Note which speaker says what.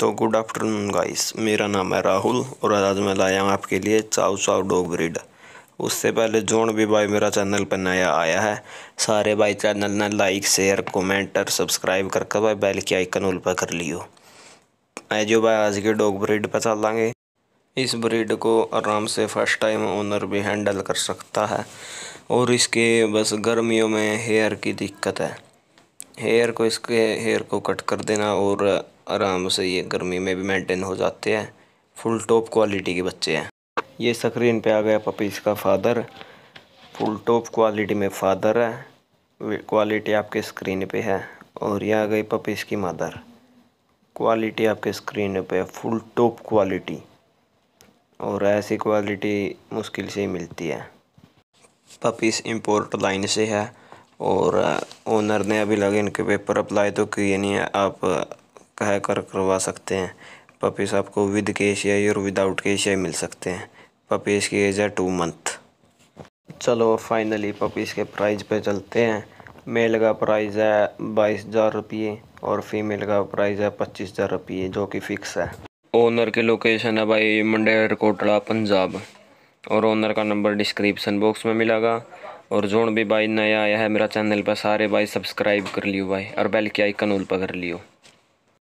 Speaker 1: तो good afternoon guys मेरा नाम है राहुल और आज मैं लाया हूँ आपके लिए चाउ चाउ डॉग ब्रीड उससे पहले जोन भी भाई मेरा चैनल पर नया आया है सारे भाई चैनल ने लाइक शेयर कमेंट और सब्सक्राइब करके भाई बेल की आइकन उल पर कर लियो जो भाई आज के डॉग ब्रीड पर लाँगे इस ब्रीड को आराम से फर्स्ट टाइम ओनर भी हैंडल कर सकता है और इसके बस गर्मियों में हेयर की दिक्कत है हेयर को इसके हेयर को कट कर देना और आराम से ये गर्मी में भी मेंटेन हो जाते हैं फुल टॉप क्वालिटी के बच्चे हैं ये स्क्रीन पे आ गया पपीस का फादर फुल टॉप क्वालिटी में फादर है क्वालिटी आपके स्क्रीन पे है और ये आ गई पपीस की मदर क्वालिटी आपके स्क्रीन पे है फुल टॉप क्वालिटी और ऐसी क्वालिटी मुश्किल से ही मिलती है पपीस इम्पोर्ट लाइन से है और ओनर ने अभी लगे इनके पेपर अप्लाई तो किए नहीं है आप कह कर करवा सकते हैं पपीस आपको विद के और विदाउट के आई मिल सकते हैं पपीस की एज है टू मंथ चलो फाइनली पपीस के प्राइस पे चलते हैं मेल का प्राइस है बाईस हज़ार रुपये और फीमेल का प्राइस है पच्चीस हज़ार रुपये जो कि फ़िक्स है
Speaker 2: ओनर की लोकेशन है भाई मंडेर कोटड़ा पंजाब और ओनर का नंबर डिस्क्रिप्सन बॉक्स में मिलागा और जोन भी भाई नया आया है मेरा चैनल पर सारे भाई सब्सक्राइब कर लियो भाई और बेल के आइकन उल पर कर लियो